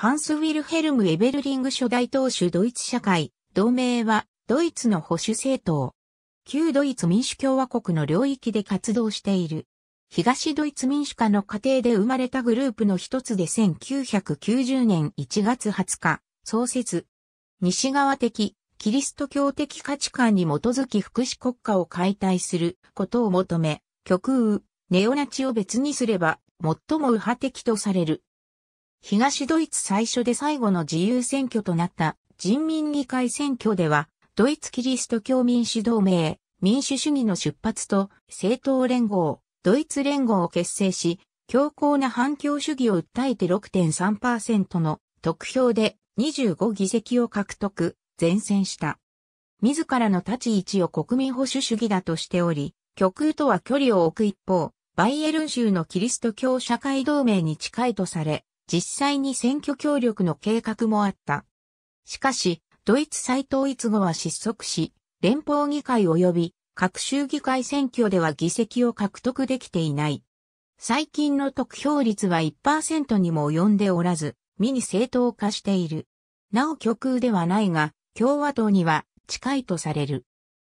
ハンス・ウィルヘルム・エベルリング初代党首ドイツ社会、同盟は、ドイツの保守政党。旧ドイツ民主共和国の領域で活動している。東ドイツ民主化の過程で生まれたグループの一つで1990年1月20日、創設。西側的、キリスト教的価値観に基づき福祉国家を解体することを求め、極右、ネオナチを別にすれば、最も右派的とされる東ドイツ最初で最後の自由選挙となった人民議会選挙では、ドイツキリスト教民主同盟、民主主義の出発と政党連合、ドイツ連合を結成し、強硬な反共主義を訴えて6.3%の得票で25議席を獲得、前線した。自らの立ち位置を国民保守主義だとしており、極右とは距離を置く一方、バイエルン州のキリスト教社会同盟に近いとされ、実際に選挙協力の計画もあった。しかし、ドイツ再統一後は失速し、連邦議会及び各州議会選挙では議席を獲得できていない。最近の得票率は1%にも及んでおらず、ミニ正当化している。なお極右ではないが、共和党には近いとされる。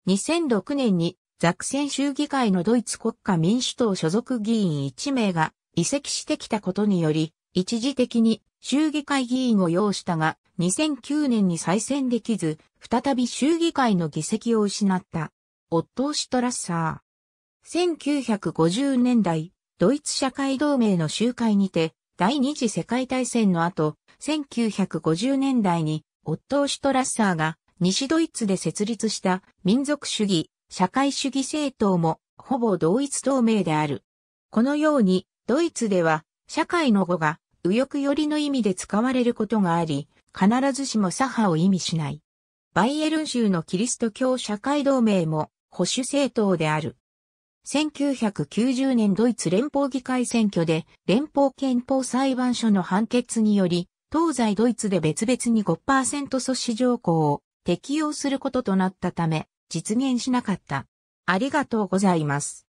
2006年にザクセン州議会のドイツ国家民主党所属議員1名が移籍してきたことにより、一時的に衆議会議員を要したが、2009年に再選できず、再び衆議会の議席を失った。オットー・シトラッサー。1950年代、ドイツ社会同盟の集会にて、第二次世界大戦の後、1950年代に、オットー・シトラッサーが、西ドイツで設立した民族主義、社会主義政党も、ほぼ同一同盟である。このように、ドイツでは、社会の語が右翼寄りの意味で使われることがあり、必ずしも左派を意味しない。バイエルン州のキリスト教社会同盟も保守政党である。1990年ドイツ連邦議会選挙で連邦憲法裁判所の判決により、東西ドイツで別々に5%阻止条項を適用することとなったため、実現しなかった。ありがとうございます。